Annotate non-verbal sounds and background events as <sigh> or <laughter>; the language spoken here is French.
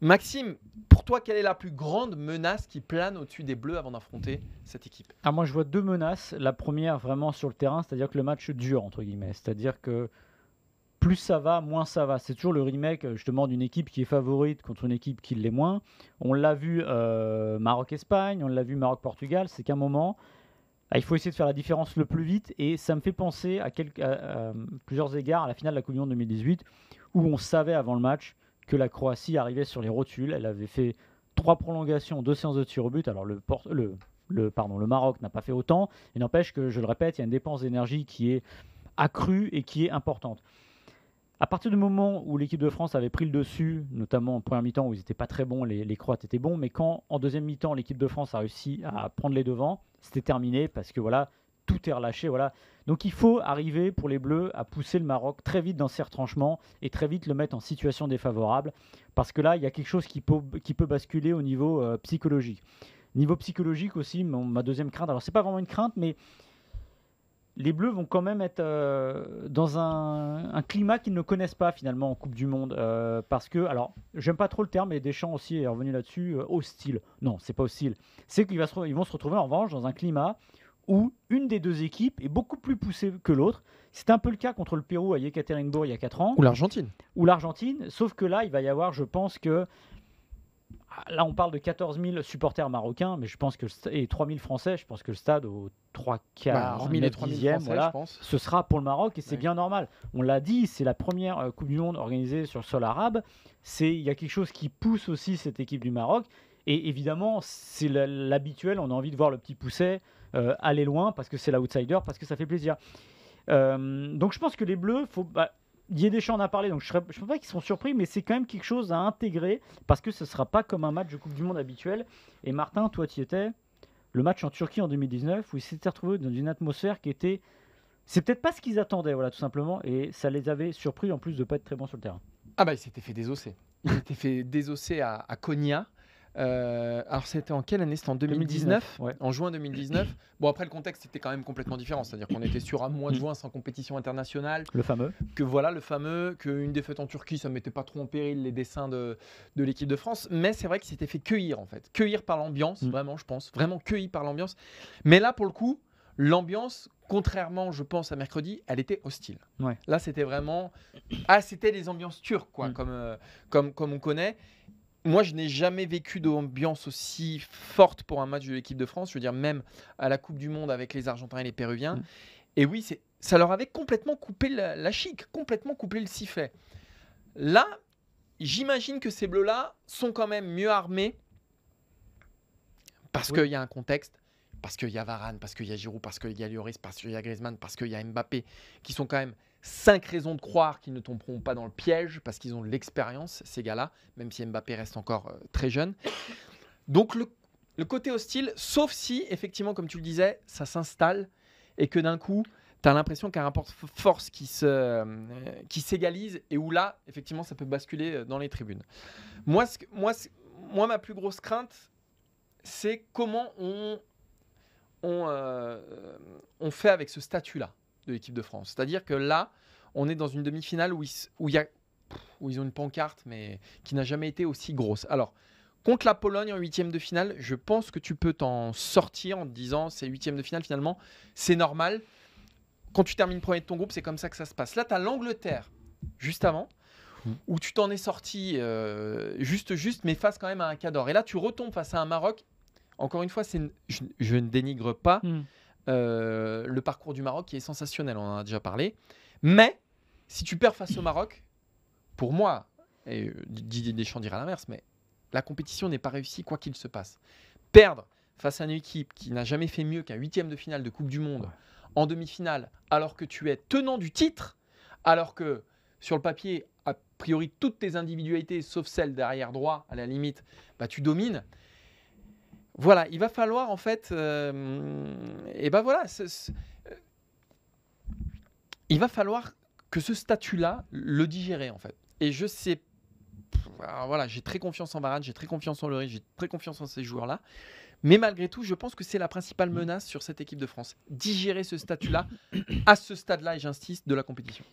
Maxime, pour toi, quelle est la plus grande menace qui plane au-dessus des Bleus avant d'affronter cette équipe ah, Moi, je vois deux menaces. La première, vraiment sur le terrain, c'est-à-dire que le match dure, entre guillemets. C'est-à-dire que plus ça va, moins ça va. C'est toujours le remake, euh, justement, d'une équipe qui est favorite contre une équipe qui l'est moins. On l'a vu euh, Maroc-Espagne, on l'a vu Maroc-Portugal. C'est qu'à un moment, ah, il faut essayer de faire la différence le plus vite. Et ça me fait penser à, plusieurs égards à la finale de la Coupe du Monde 2018, où on savait avant le match que la Croatie arrivait sur les rotules. Elle avait fait trois prolongations, deux séances de tir au but. Alors le, pardon, le Maroc n'a pas fait autant. Et n'empêche que, je le répète, il y a une dépense d'énergie qui est accrue et qui est importante. À partir du moment où l'équipe de France avait pris le dessus, notamment en première mi-temps où ils n'étaient pas très bons, les, Croates étaient bons, mais quand en deuxième mi-temps l'équipe de France a réussi à prendre les devants, c'était terminé parce que voilà, tout est relâché. Voilà. Donc il faut arriver pour les Bleus à pousser le Maroc très vite dans ses retranchements et très vite le mettre en situation défavorable parce que là, il y a quelque chose qui peut, qui peut basculer au niveau euh, psychologique. Niveau psychologique aussi, ma deuxième crainte, alors c'est pas vraiment une crainte, mais les Bleus vont quand même être euh, dans un, climat qu'ils ne connaissent pas finalement en Coupe du Monde. Euh, parce que, alors, j'aime pas trop le terme, et Deschamps aussi est revenu là-dessus, hostile. Non, c'est pas hostile. C'est qu'ils vont se retrouver en revanche dans un climat où une des deux équipes est beaucoup plus poussée que l'autre. C'est un peu le cas contre le Pérou à Yekaterinbourg il y a 4 ans. Ou l'Argentine. Ou l'Argentine, sauf que là, il va y avoir, je pense que... Ah, là, on parle de 14 000 supporters marocains, mais je pense que et 3 000 Français, je pense que le stade au 3 quarts, bah, 000 et voilà, je pense. ce sera pour le Maroc et c'est bien normal. On l'a dit, c'est la première euh, Coupe du Monde organisée sur le sol arabe. C'est il y a quelque chose qui pousse aussi cette équipe du Maroc. Et évidemment, c'est l'habituel. On a envie de voir le petit pousset, euh, aller loin parce que c'est l'outsider, parce que ça fait plaisir. Euh, donc je pense que les Bleus, faut, bah, Deschamps en a parlé, donc je ne pense pas qu'ils seront surpris, mais c'est quand même quelque chose à intégrer parce que ce ne sera pas comme un match de Coupe du Monde habituel. Et Martin, toi, tu étais. Le match en Turquie en 2019, où ils s'étaient retrouvés dans une atmosphère qui était. C'est peut-être pas ce qu'ils attendaient, voilà, tout simplement, et ça les avait surpris en plus de pas être très bons sur le terrain. Ah bah, ils s'étaient fait désosser. Ils s'étaient fait désosser à, à Konya. Euh, alors c'était en quelle année C'était en 2019, en juin 2019. <coughs> Bon après le contexte était quand même complètement différent, c'est-à-dire qu'on était sur un mois de mm. juin sans compétition internationale. Le fameux. Que voilà le fameux, qu'une défaite en Turquie ça ne mettait pas trop en péril les dessins de, de l'équipe de France, mais c'est vrai que s'était fait cueillir en fait, cueillir par l'ambiance, mm. vraiment je pense, vraiment cueillir par l'ambiance. Mais là pour le coup, l'ambiance contrairement, je pense, à mercredi, elle était hostile. Là, c'était vraiment. Ah, c'était les ambiances turques, quoi, mm. comme, euh, comme, comme on connaît moi, je n'ai jamais vécu d'ambiance aussi forte pour un match de l'équipe de France. Je veux dire, même à la Coupe du Monde avec les Argentins et les Péruviens. Mm. Et oui, ça leur avait complètement coupé la, chic, complètement coupé le sifflet. Là, j'imagine que ces bleus-là sont quand même mieux armés parce qu'il y a un contexte parce qu'il y a Varane, parce qu'il y a Giroud, parce qu'il y a Lloris, parce qu'il y a Griezmann, parce qu'il y a Mbappé, qui sont quand même cinq raisons de croire qu'ils ne tomberont pas dans le piège, parce qu'ils ont l'expérience, ces gars-là, même si Mbappé reste encore euh, très jeune. Donc le, côté hostile, sauf si, effectivement, comme tu le disais, ça s'installe et que d'un coup, tu as l'impression qu'il y a un rapport force qui, se, euh, qui s'égalise et où là, effectivement, ça peut basculer euh, dans les tribunes. Moi, moi, moi ma plus grosse crainte, c'est comment on on, euh, fait avec ce statut-là de l'équipe de France. C'est-à-dire que là, on est dans une demi-finale où, ils, où ils ont une pancarte, mais qui n'a jamais été aussi grosse. Alors, contre la Pologne en huitième de finale, je pense que tu peux t'en sortir en te disant c'est huitième de finale finalement, c'est normal. Quand tu termines premier de ton groupe, c'est comme ça que ça se passe. Là, tu as l'Angleterre juste avant, mmh. où tu t'en es sorti euh, juste, juste, mais face quand même à un cador. Et là, tu retombes face à un Maroc encore une fois, Je, ne dénigre pas hmm. euh, le parcours du Maroc qui est sensationnel, on en a déjà parlé. Mais si tu perds face au Maroc, pour moi, et euh, Didier Deschamps dira l'inverse, mais la compétition n'est pas réussie quoi qu'il se passe. Perdre face à une équipe qui n'a jamais fait mieux qu'un huitième de finale de Coupe du Monde en demi-finale, alors que tu es tenant du titre, alors que sur le papier, a priori, toutes tes individualités, sauf celle derrière droit, à la limite, bah, tu domines. Voilà, il va falloir en fait, euh, et ben voilà, euh, il va falloir que ce statut-là le digérer en fait. Et je sais, voilà, j'ai très confiance en Varane, j'ai très confiance en Lloris, j'ai très confiance en ces joueurs-là. Mais malgré tout, je pense que c'est la principale mm. menace sur cette équipe de France. Digérer ce statut-là à ce stade-là, et j'insiste, de la compétition.